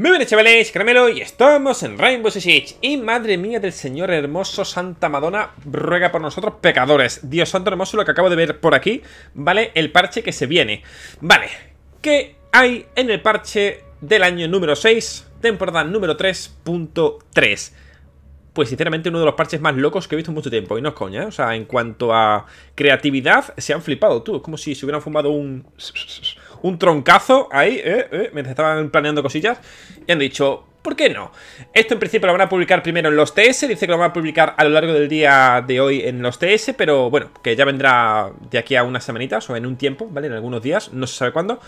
Muy bien chavales, Caramelo y estamos en Rainbow Six Y madre mía del señor hermoso Santa Madonna Ruega por nosotros pecadores Dios santo hermoso lo que acabo de ver por aquí Vale, el parche que se viene Vale, ¿qué hay en el parche del año número 6? Temporada número 3.3 pues sinceramente uno de los parches más locos que he visto en mucho tiempo. Y no es coña, ¿eh? O sea, en cuanto a creatividad, se han flipado, tú. Es como si se hubieran fumado un un troncazo ahí, eh, eh, mientras estaban planeando cosillas. Y han dicho, ¿por qué no? Esto en principio lo van a publicar primero en los TS. Dice que lo van a publicar a lo largo del día de hoy en los TS. Pero bueno, que ya vendrá de aquí a unas semanitas o en un tiempo, ¿vale? En algunos días, no se sabe cuándo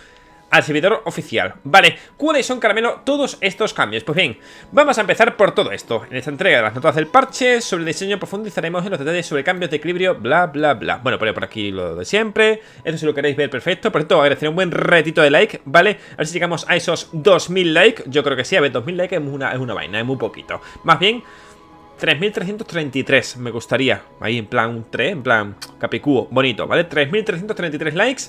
al servidor oficial. Vale, ¿cuáles son, Caramelo, todos estos cambios? Pues bien, vamos a empezar por todo esto. En esta entrega de las notas del parche, sobre el diseño profundizaremos en los detalles sobre cambios de equilibrio, bla, bla, bla. Bueno, por aquí lo de siempre. eso si lo queréis ver, perfecto. Por cierto, agradecer un buen retito de like, ¿vale? A ver si llegamos a esos 2000 likes. Yo creo que sí, a ver, 2000 likes es una, es una vaina, es muy poquito. Más bien... 3.333 me gustaría. Ahí en plan 3, en plan capicúo, bonito, ¿vale? 3.333 likes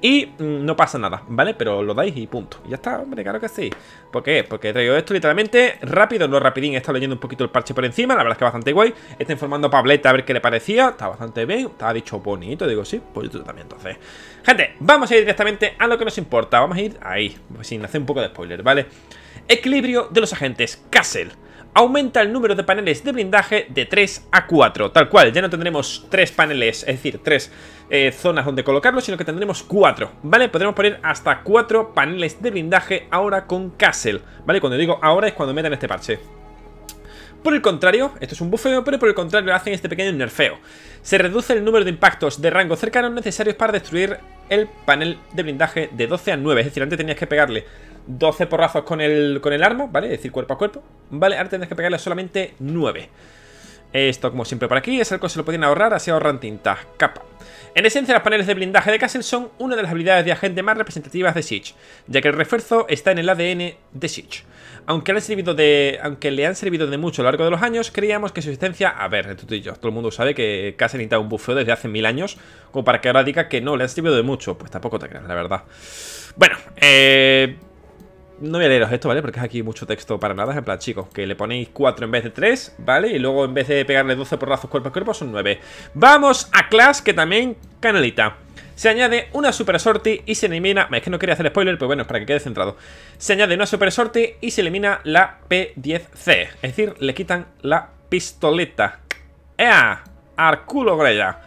y mm, no pasa nada, ¿vale? Pero lo dais y punto. Y ya está, hombre, claro que sí. ¿Por qué? Porque traído esto literalmente rápido, no rapidín. He estado leyendo un poquito el parche por encima, la verdad es que bastante guay. Está informando a Pableta a ver qué le parecía, está bastante bien, estaba dicho bonito, digo sí, pues también entonces. Gente, vamos a ir directamente a lo que nos importa, vamos a ir ahí, sin hacer un poco de spoiler, ¿vale? Equilibrio de los agentes, Castle aumenta el número de paneles de blindaje de 3 a 4. Tal cual, ya no tendremos 3 paneles, es decir, 3 eh, zonas donde colocarlos, sino que tendremos 4, ¿vale? Podremos poner hasta 4 paneles de blindaje ahora con Castle, ¿vale? Cuando digo ahora es cuando metan este parche. Por el contrario, esto es un bufeo, pero por el contrario hacen este pequeño nerfeo. Se reduce el número de impactos de rango cercano necesarios para destruir el panel de blindaje de 12 a 9. Es decir, antes tenías que pegarle 12 porrazos con el, con el arma, ¿vale? Es decir, cuerpo a cuerpo, ¿vale? Ahora tendrás que pegarle solamente 9. Esto, como siempre, por aquí, es algo que se lo pueden ahorrar, así ahorran tinta Capa. En esencia, Los paneles de blindaje de Castle son una de las habilidades de agente más representativas de Siege, ya que el refuerzo está en el ADN de Siege. Aunque le, han servido de, aunque le han servido de mucho a lo largo de los años, creíamos que su existencia... A ver, tú todo el mundo sabe que Castle necesitaba un bufeo desde hace mil años, como para que ahora diga que no, le han servido de mucho. Pues tampoco te creas, la verdad. Bueno, eh no voy a leeros esto, ¿vale? Porque es aquí mucho texto para nada. En plan, chicos, que le ponéis 4 en vez de 3, ¿vale? Y luego en vez de pegarle 12 porrazos cuerpo a cuerpo son 9. Vamos a Clash, que también canalita. Se añade una super sortie y se elimina... Es que no quería hacer spoiler, pero bueno, es para que quede centrado. Se añade una super sortie y se elimina la P10C. Es decir, le quitan la pistoleta. ¡Ea! Arculo Greya.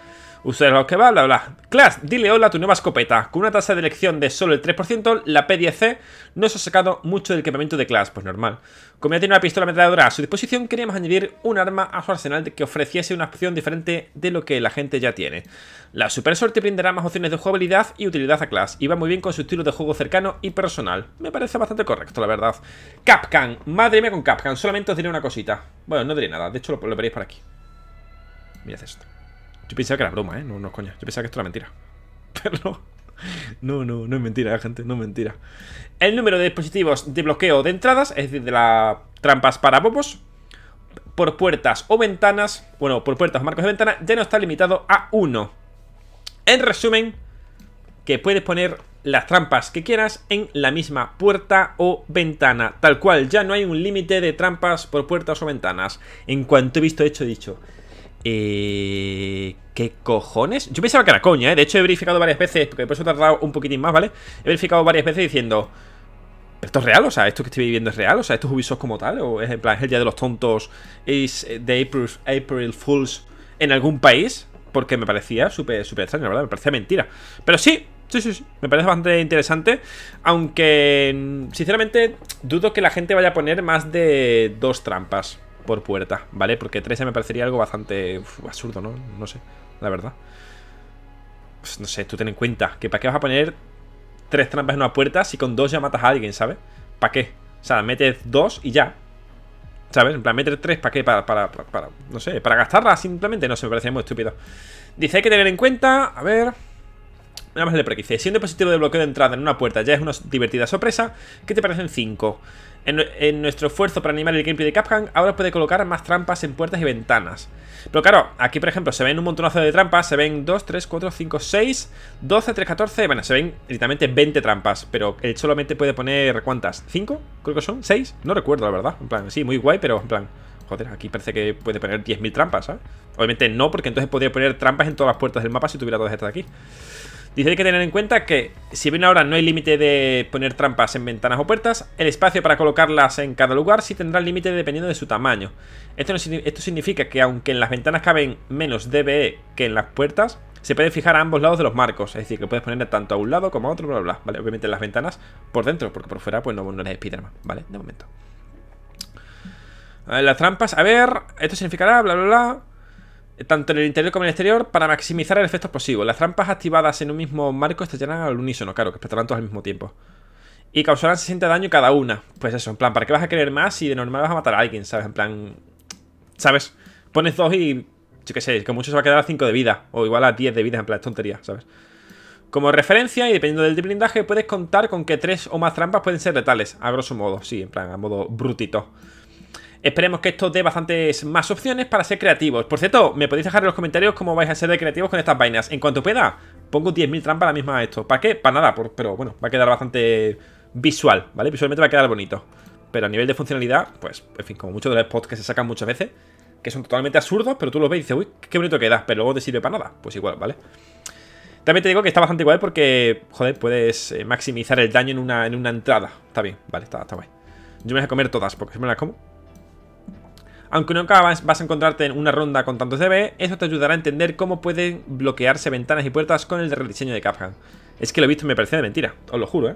Ustedes los que van bla, bla. Clash, dile hola a tu nueva escopeta. Con una tasa de elección de solo el 3%, la P10C no se ha sacado mucho del equipamiento de Clash, pues normal. Como ya tiene una pistola metralladora a su disposición, queríamos añadir un arma a su arsenal que ofreciese una opción diferente de lo que la gente ya tiene. La Super Sorte brindará más opciones de jugabilidad y utilidad a Clash, y va muy bien con su estilo de juego cercano y personal. Me parece bastante correcto, la verdad. Capcan, madre mía con Capcan, solamente os diré una cosita. Bueno, no diré nada, de hecho lo, veréis por aquí. Mirad esto. Yo pensaba que era broma, ¿eh? No, no es coña. Yo pensaba que esto era mentira. Pero no. No, no, es mentira, gente, no es mentira. El número de dispositivos de bloqueo de entradas, es decir, de las trampas para bobos, por puertas o ventanas, bueno, por puertas o marcos de ventana, ya no está limitado a uno. En resumen, que puedes poner las trampas que quieras en la misma puerta o ventana. Tal cual, ya no hay un límite de trampas por puertas o ventanas. En cuanto he visto hecho, he dicho. Eh, ¿Qué cojones? Yo pensaba que era coña, ¿eh? De hecho he verificado varias veces, porque por eso he tardado un poquitín más, ¿vale? He verificado varias veces diciendo... ¿Esto es real? O sea, ¿esto que estoy viviendo es real? O sea, ¿esto es Ubisoft como tal? ¿O es en plan, el día de los tontos? ¿Es de April, Fools en algún país? Porque me parecía súper súper extraño, verdad, me parecía mentira Pero sí, sí, sí, sí, me parece bastante interesante Aunque, mm, sinceramente, dudo que la gente vaya a poner más de dos trampas por puerta, ¿vale? Porque 13 me parecería algo bastante absurdo, ¿no? No sé, la verdad. Pues no sé, tú ten en cuenta que para qué vas a poner tres trampas en una puerta si con dos ya matas a alguien, ¿sabes? ¿Para qué? O sea, metes dos y ya. ¿Sabes? En plan, meter tres, ¿para qué? Para, para, para, no sé, para gastarla simplemente. No se me parece muy estúpido. Dice, hay que tener en cuenta, a ver... Nada más el prequice. siendo positivo de bloqueo de entrada en una puerta ya es una divertida sorpresa, ¿qué te parecen 5? En, nuestro esfuerzo para animar el gameplay de Capcom, ahora puede colocar más trampas en puertas y ventanas. Pero claro, aquí por ejemplo se ven un montonazo de trampas, se ven 2, 3, 4, 5, 6, 12, 3, 14, bueno, se ven directamente 20 trampas, pero él solamente puede poner ¿cuántas? ¿5? Creo que son, ¿6? No recuerdo la verdad, en plan, sí, muy guay, pero en plan, joder, aquí parece que puede poner 10.000 trampas, ¿sabes? Obviamente no, porque entonces podría poner trampas en todas las puertas del mapa si tuviera todas estas de aquí. Dice, hay que tener en cuenta que, si bien ahora no hay límite de poner trampas en ventanas o puertas, el espacio para colocarlas en cada lugar sí tendrá límite dependiendo de su tamaño. Esto, esto significa que aunque en las ventanas caben menos DBE que en las puertas, se pueden fijar a ambos lados de los marcos, es decir, que puedes poner tanto a un lado como a otro, bla, bla, bla. Obviamente en las ventanas por dentro, porque por fuera pues no, les eres Spiderman, ¿vale? De momento. Las trampas, a ver, esto significará, bla, bla, bla tanto en el interior como en el exterior, para maximizar el efecto posible, Las trampas activadas en un mismo marco estallarán al unísono, claro, que explotarán todas al mismo tiempo. Y causarán 60 daño cada una. Pues eso, en plan, ¿para qué vas a querer más si de normal vas a matar a alguien, sabes? En plan, ¿sabes? Pones dos y, yo qué sé, que mucho se va a quedar a 5 de vida, o igual a 10 de vida, en plan, es tontería, ¿sabes? Como referencia, y dependiendo del blindaje, puedes contar con que tres o más trampas pueden ser letales, a grosso modo, sí, en plan, a modo brutito. Esperemos que esto dé bastantes más opciones para ser creativos. Por cierto, me podéis dejar en los comentarios cómo vais a ser de creativos con estas vainas. En cuanto pueda, pongo 10.000 trampas la misma a esto. ¿Para qué? Para nada, pero bueno, va a quedar bastante visual, ¿vale? Visualmente va a quedar bonito. Pero a nivel de funcionalidad, pues, en fin, como muchos de los spots que se sacan muchas veces, que son totalmente absurdos, pero tú los ves y dices, uy, qué bonito queda, pero luego te sirve para nada. Pues igual, ¿vale? También te digo que está bastante igual porque, joder, puedes eh, maximizar el daño en una, en una entrada. Está bien, vale, está, está bien Yo me voy a comer todas porque si me las como aunque nunca vas, vas a encontrarte en una ronda con tantos DB, eso te ayudará a entender cómo pueden bloquearse ventanas y puertas con el rediseño de Caphan. Es que lo he visto y me parece de mentira, os lo juro, ¿eh?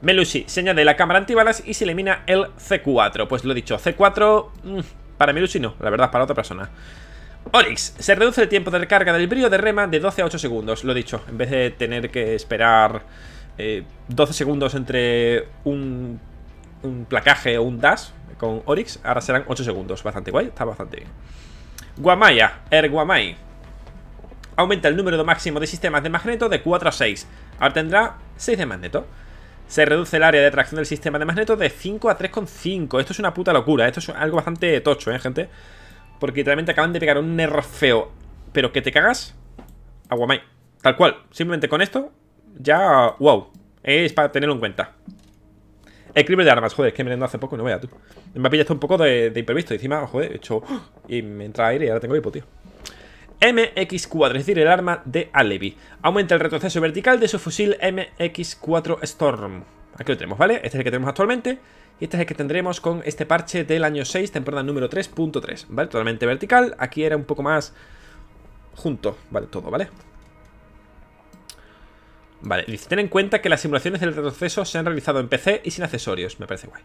Melusi, se la cámara antibalas y se elimina el C4. Pues lo he dicho, C4... Mm, para Melusi no, la verdad, para otra persona. Oryx, se reduce el tiempo de recarga del brillo de rema de 12 a 8 segundos. Lo he dicho, en vez de tener que esperar 12 eh, segundos entre un, un placaje o un dash, con Oryx. Ahora serán 8 segundos. Bastante guay, está bastante bien. Guamaya, Er Aumenta el número máximo de sistemas de magneto de 4 a 6. Ahora tendrá 6 de magneto. Se reduce el área de atracción del sistema de magneto de 5 a 3,5. Esto es una puta locura. ¿eh? Esto es algo bastante tocho, ¿eh, gente? Porque literalmente acaban de pegar un feo Pero que te cagas. Guamay, Tal cual. Simplemente con esto. Ya. Wow. Es para tenerlo en cuenta. El de armas, joder, es que me hace poco, y no vea tú. Me ha pillado un poco de, de imprevisto. Y encima, joder, he hecho. ¡oh! Y me entra aire y ahora tengo hipo, tío. MX4, es decir, el arma de Alevi. Aumenta el retroceso vertical de su fusil MX4 Storm. Aquí lo tenemos, ¿vale? Este es el que tenemos actualmente. Y este es el que tendremos con este parche del año 6, temporada número 3.3, ¿vale? Totalmente vertical. Aquí era un poco más junto, ¿vale? Todo, ¿vale? Vale, ten en cuenta que las simulaciones del retroceso se han realizado en PC y sin accesorios. Me parece guay.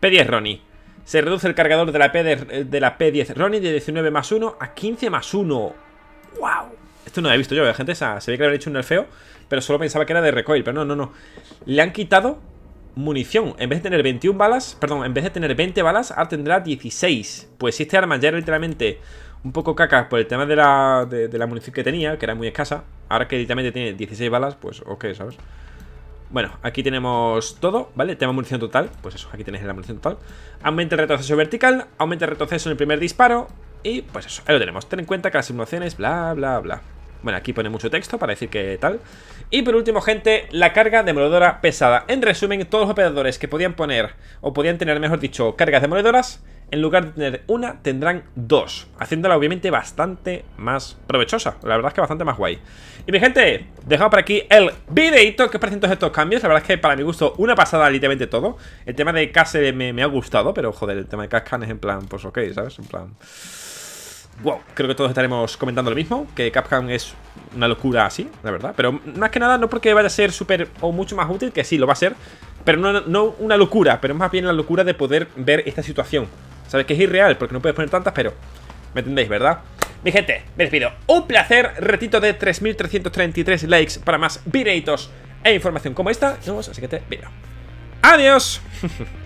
P10 Ronnie. Se reduce el cargador de la, P 10 eh, Ronnie de 19 más 1 a 15 más 1. ¡Wow! Esto no lo he visto yo, la ¿eh, gente. se ve que le habían hecho un nerfeo, pero solo pensaba que era de recoil. Pero no, no, no. Le han quitado munición. En vez de tener 21 balas, perdón, en vez de tener 20 balas, ahora tendrá 16. Pues este arma ya era literalmente un poco caca por el tema de la munición que tenía, que era muy escasa. Ahora que directamente tiene 16 balas, pues ok, ¿sabes? Bueno, aquí tenemos todo, ¿vale? Tema munición total, pues eso, aquí tenéis la munición total Aumenta el retroceso vertical, aumenta el retroceso en el primer disparo Y pues eso, ahí lo tenemos Ten en cuenta que las simulaciones, bla, bla, bla Bueno, aquí pone mucho texto para decir que tal Y por último, gente, la carga demoledora pesada En resumen, todos los operadores que podían poner, o podían tener, mejor dicho, cargas demoledoras en lugar de tener una, tendrán dos, haciéndola obviamente bastante más provechosa. La verdad es que bastante más guay. Y mi gente, dejado por aquí el videito que presento estos cambios. La verdad es que para mi gusto, una pasada literalmente todo. El tema de Case me, ha gustado, pero joder, el tema de Cascan es en plan, pues ok, ¿sabes? En plan... Wow, creo que todos estaremos comentando lo mismo, que Capcom es una locura así, la verdad. Pero más que nada, no porque vaya a ser súper o mucho más útil, que sí, lo va a ser, pero no una locura, pero más bien la locura de poder ver esta situación. Sabéis que es irreal porque no puedes poner tantas, pero me entendéis, ¿verdad? Mi gente, me despido. Un placer, retito de 3.333 likes para más videitos e información como esta. Así nos vemos en el ¡Adiós!